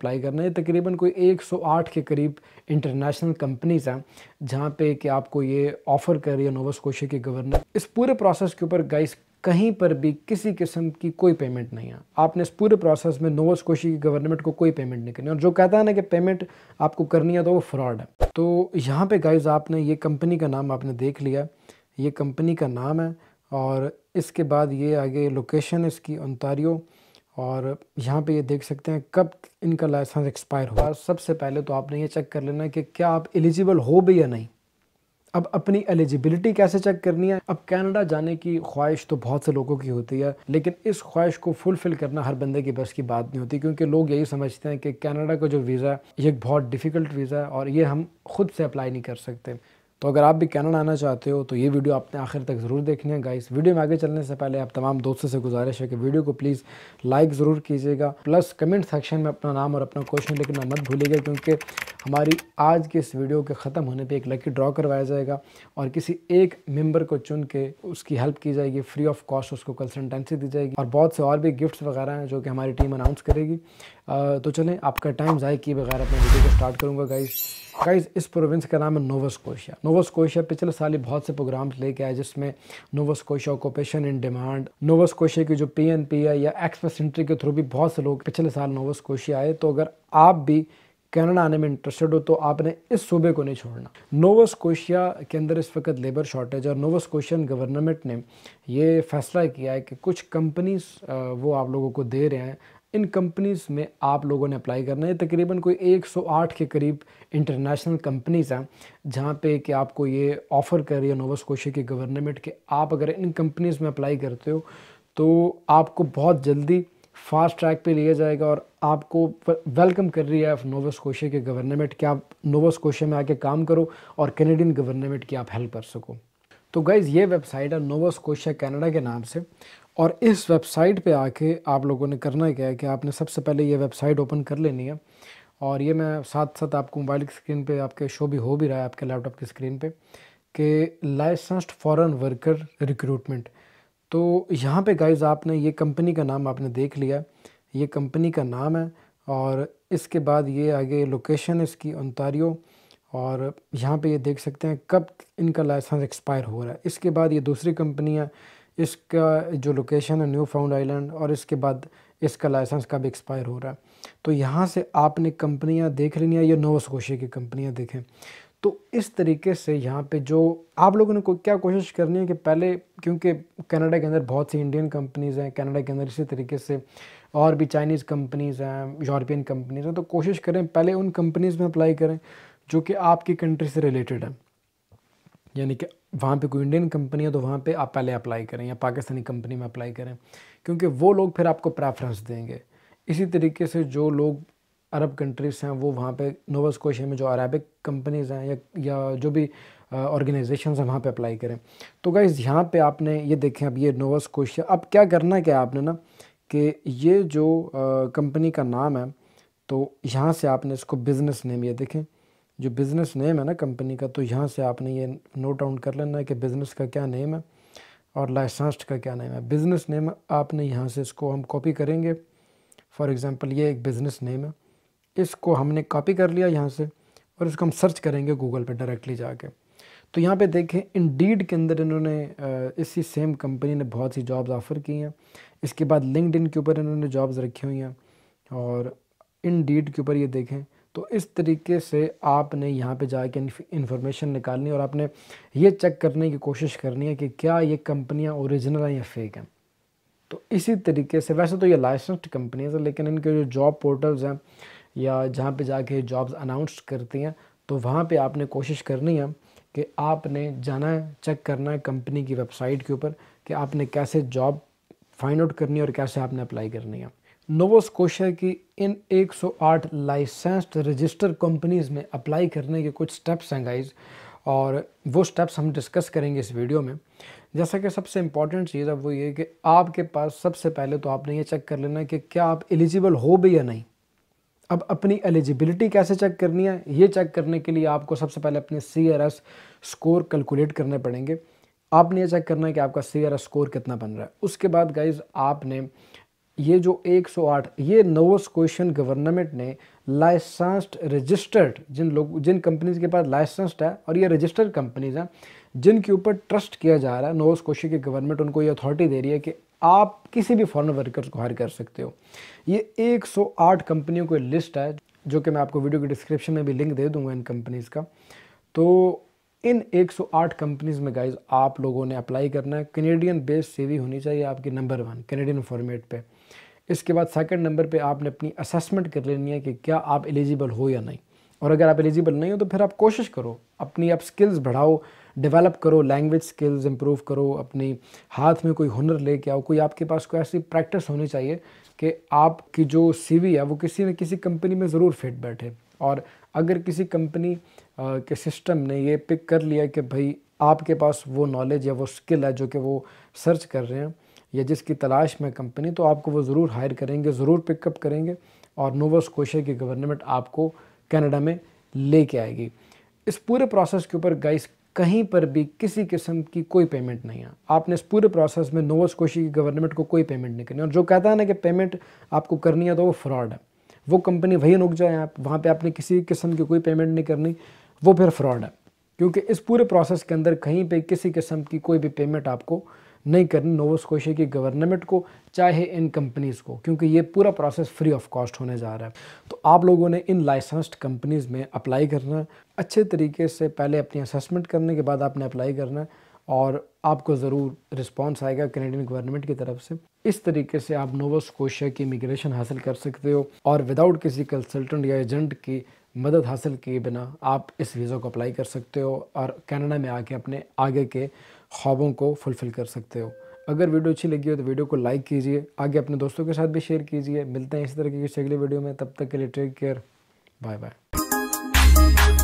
apply करना है तकरीबन कोई 108 के करीब इंटरनेशनल कंपनीज़ हैं जहाँ पे कि आपको ये ऑफ़र कर रही है नोवा स्कोशिया के गवर्नर इस पूरे प्रोसेस के ऊपर गाइस कहीं पर भी किसी किस्म की कोई पेमेंट नहीं है आपने इस पूरे प्रोसेस में नोवा स्कोशी की गवर्नमेंट को कोई पेमेंट नहीं करनी और जो कहता है ना कि पेमेंट आपको करनी है तो वो फ्रॉड है तो यहाँ पर गाइज आपने ये कंपनी का नाम आपने देख लिया ये कंपनी का नाम है और इसके बाद ये आगे लोकेशन इसकी ओंतारियो और यहाँ पे ये देख सकते हैं कब इनका लाइसेंस एक्सपायर होगा सबसे पहले तो आपने ये चेक कर लेना है कि क्या आप एलिजिबल हो भी या नहीं अब अपनी एलिजिबिलिटी कैसे चेक करनी है अब कनाडा जाने की ख्वाहिश तो बहुत से लोगों की होती है लेकिन इस ख्वाहिश को फुलफ़िल करना हर बंदे की बस की बात नहीं होती क्योंकि लोग यही समझते हैं कि कनाडा का जो वीज़ा है ये एक बहुत डिफ़िकल्ट वीज़ा है और ये हम खुद से अप्लाई नहीं कर सकते तो अगर आप भी कैनन आना चाहते हो तो ये वीडियो आपने आखिर तक ज़रूर देखनी है गाइस वीडियो में आगे चलने से पहले आप तमाम दोस्तों से गुजारिश है कि वीडियो को प्लीज़ लाइक ज़रूर कीजिएगा प्लस कमेंट सेक्शन में अपना नाम और अपना क्वेश्चन लिखना मत भूलिएगा क्योंकि हमारी आज के इस वीडियो के ख़त्म होने पर एक लकी ड्रॉ करवाया जाएगा और किसी एक मेम्बर को चुन के उसकी हेल्प की जाएगी फ्री ऑफ कॉस्ट उसको कंसल्टेंसी दी जाएगी और बहुत से और भी गिफ्ट्स वगैरह हैं जो कि हमारी टीम अनाउंस करेगी तो चलें आपका टाइम ज़ाय किए बगैर अपने वीडियो को स्टार्ट करूँगा गाइज़ गाइज इस प्रोविंस का नाम है नोवा स्कोशिया पिछले साल ही बहुत से प्रोग्राम्स लेके आए जिसमें Scotia occupation in demand Scotia की जो पी एन पी है या एक्सप्रेस एंट्री के थ्रू भी बहुत से लोग पिछले साल स्कोशिया आए तो अगर आप भी कनाडा आने में इंटरेस्टेड हो तो आपने इस सूबे को नहीं छोड़ना नोवस कोशिया के अंदर इस वक्त लेबर शॉर्टेज और नोवस कोशियन गवर्नमेंट ने ये फैसला किया है कि कुछ कंपनीज वो आप लोगों को दे रहे हैं इन कंपनीज़ में आप लोगों ने अप्लाई करना है तकरीबन कोई 108 के करीब इंटरनेशनल कंपनीज़ हैं जहाँ पे कि आपको ये ऑफ़र कर रही है नोवा स्कोशिया की गवर्नमेंट के आप अगर इन कंपनीज़ में अप्लाई करते हो तो आपको बहुत जल्दी फास्ट ट्रैक पे लिया जाएगा और आपको वेलकम कर रही है नोवा स्कोशिया के गवर्नमेंट कि आप नोवा स्कोशिया में आके काम करो और कैनेडियन गवर्नमेंट की आप हेल्प कर सको तो गाइज़ ये वेबसाइट है नोवा स्कोशिया कैनेडा के नाम से और इस वेबसाइट पे आके आप लोगों ने करना क्या है कि आपने सबसे पहले ये वेबसाइट ओपन कर लेनी है और ये मैं साथ साथ आपको मोबाइल की स्क्रीन पे आपके शो भी हो भी रहा है आपके लैपटॉप की स्क्रीन पे कि लाइसेंस्ड फॉरेन वर्कर रिक्रूटमेंट तो यहाँ पे गाइज आपने ये कंपनी का नाम आपने देख लिया ये कंपनी का नाम है और इसके बाद ये आगे लोकेशन इसकी ओंतारियो और यहाँ पे ये देख सकते हैं कब इनका लाइसेंस एक्सपायर हो रहा है इसके बाद ये दूसरी कंपनी है इसका जो लोकेशन है न्यू फाउंड आइलैंड और इसके बाद इसका लाइसेंस कब एक्सपायर हो रहा है तो यहाँ से आपने कंपनियाँ देख लेनी है या नोवस्कोशिया की कंपनियाँ देखें तो इस तरीके से यहाँ पे जो आप लोगों ने को क्या कोशिश करनी है कि पहले क्योंकि कनाडा के अंदर बहुत सी इंडियन कंपनीज़ हैं कनाडा के अंदर इसी तरीके से और भी चाइनीज़ कंपनीज़ हैं यूरोपियन कंपनीज़ हैं तो कोशिश करें पहले उन कंपनीज़ में अप्लाई करें जो कि आपकी कंट्री से रिलेटेड है यानी कि वहाँ पे कोई इंडियन कंपनी है तो वहाँ पे आप पहले अप्लाई करें या पाकिस्तानी कंपनी में अप्लाई करें क्योंकि वो लोग फिर आपको प्रेफरेंस देंगे इसी तरीके से जो लोग अरब कंट्रीज़ हैं वो वहाँ पे नोवा स्कोशिया में जो अरबिक कंपनीज़ हैं या या जो भी ऑर्गेनाइजेशन हैं वहाँ पर अप्लाई करें तो गाइज़ यहाँ पर आपने ये देखें अब ये नोवा स्कोशिया अब क्या करना क्या आपने ना कि ये जो कंपनी का नाम है तो यहाँ से आपने इसको बिज़नेस नेम ये देखें जो बिज़नेस नेम है ना कंपनी का तो यहाँ से आपने ये नोट डाउन कर लेना है कि बिज़नेस का क्या नेम है और लाइसेंस्ड का क्या नेम है बिज़नेस नेम आपने यहाँ से इसको हम कॉपी करेंगे फॉर एग्ज़ाम्पल ये एक बिज़नेस नेम है इसको हमने कॉपी कर लिया यहाँ से और इसको हम सर्च करेंगे गूगल पर डायरेक्टली जाके तो यहाँ पे देखें इन डीड के अंदर इन्होंने इसी सेम कंपनी ने बहुत सी जॉब्स ऑफ़र की हैं इसके बाद लिंकड के ऊपर इन्होंने जॉब्स रखी हुई हैं और इन डीड के ऊपर ये देखें तो इस तरीके से आपने यहाँ पे जाके इन्फॉर्मेशन निकालनी और आपने ये चेक करने की कोशिश करनी है कि क्या ये कंपनियाँ ओरिजिनल हैं या फेक हैं तो इसी तरीके से वैसे तो ये लाइसेंस्ड कंपनीज है लेकिन इनके जो जॉब पोर्टल्स हैं या जहाँ पे जाके जॉब्स अनाउंस करती हैं तो वहाँ पे आपने कोशिश करनी है कि आपने जाना है चेक करना है कंपनी की वेबसाइट के ऊपर कि आपने कैसे जॉब फाइंड आउट करनी है और कैसे आपने अप्लाई करनी है नोवास्कोशिया की इन 108 लाइसेंस्ड रजिस्टर कंपनीज़ में अप्लाई करने के कुछ स्टेप्स हैं गाइज और वो स्टेप्स हम डिस्कस करेंगे इस वीडियो में जैसा कि सबसे इम्पॉर्टेंट चीज़ है वो ये कि आपके पास सबसे पहले तो आपने ये चेक कर लेना कि क्या आप एलिजिबल हो भी या नहीं अब अपनी एलिजिबिलिटी कैसे चेक करनी है ये चेक करने के लिए आपको सबसे पहले अपने C R S score calculate करने पड़ेंगे आपने ये चेक करना है कि आपका सी आर एस स्कोर कितना बन रहा है उसके बाद गाइज आपने ये जो 108 ये नोवस क्वेश्चन गवर्नमेंट ने लाइसेंस्ड रजिस्टर्ड जिन लोग जिन कंपनीज के पास लाइसेंस्ड है और ये रजिस्टर्ड कंपनीज हैं जिनके ऊपर ट्रस्ट किया जा रहा है नोवस क्वेश्चन की गवर्नमेंट उनको ये अथॉरिटी दे रही है कि आप किसी भी फॉरन वर्कर्स को हायर कर सकते हो ये एक कंपनियों की लिस्ट है जो कि मैं आपको वीडियो के डिस्क्रिप्शन में भी लिंक दे दूंगा इन कंपनीज़ का तो इन 108 कंपनीज में गाइज आप लोगों ने अप्लाई करना है कैनेडियन बेस्ड सीवी होनी चाहिए आपकी नंबर वन कैनेडियन फॉर्मेट पे इसके बाद सेकंड नंबर पे आपने अपनी असेसमेंट कर लेनी है कि क्या आप एलिजिबल हो या नहीं और अगर आप एलिजिबल नहीं हो तो फिर आप कोशिश करो अपनी आप स्किल्स बढ़ाओ डेवलप करो लैंग्वेज स्किल्स इम्प्रूव करो अपने हाथ में कोई हुनर लेके आओ कोई आपके पास कोई ऐसी प्रैक्टिस होनी चाहिए कि आपकी जो सी है वो किसी न किसी कंपनी में ज़रूर फिट बैठे और अगर किसी कंपनी के सिस्टम ने ये पिक कर लिया कि भाई आपके पास वो नॉलेज या वो स्किल है जो कि वो सर्च कर रहे हैं या जिसकी तलाश में कंपनी तो आपको वो ज़रूर हायर करेंगे ज़रूर पिकअप करेंगे और नोवस स्कोशिया की गवर्नमेंट आपको कनाडा में लेके आएगी इस पूरे प्रोसेस के ऊपर गाइस कहीं पर भी किसी किस्म की कोई पेमेंट नहीं है आपने इस पूरे प्रोसेस में नोवस कोशी की गवर्नमेंट को कोई पेमेंट नहीं करनी और जो कहता है ना कि पेमेंट आपको करनी है तो वो फ्रॉड है वो कंपनी वही रुक जाए आप वहाँ पर आपने किसी किस्म की कोई पेमेंट नहीं करनी वो फिर फ्रॉड है क्योंकि इस पूरे प्रोसेस के अंदर कहीं पे किसी किस्म की कोई भी पेमेंट आपको नहीं करनी नोवोस्कोशिया की गवर्नमेंट को चाहे इन कंपनीज़ को क्योंकि ये पूरा प्रोसेस फ्री ऑफ कॉस्ट होने जा रहा है तो आप लोगों ने इन लाइसेंस्ड कंपनीज़ में अप्लाई करना अच्छे तरीके से पहले अपनी असेसमेंट करने के बाद आपने अप्लाई करना और आपको ज़रूर रिस्पॉन्स आएगा कैनेडियन गवर्नमेंट की तरफ से इस तरीके से आप नोवोस्कोशिया की इमिग्रेशन हासिल कर सकते हो और विदाउट किसी कंसल्टेंट या एजेंट की मदद हासिल किए बिना आप इस वीज़ा को अप्लाई कर सकते हो और कनाडा में आके अपने आगे के ख्वाबों को फुलफ़िल कर सकते हो अगर वीडियो अच्छी लगी हो तो वीडियो को लाइक कीजिए आगे अपने दोस्तों के साथ भी शेयर कीजिए मिलते हैं इसी तरह की किसी अगले वीडियो में तब तक के लिए टेक केयर बाय बाय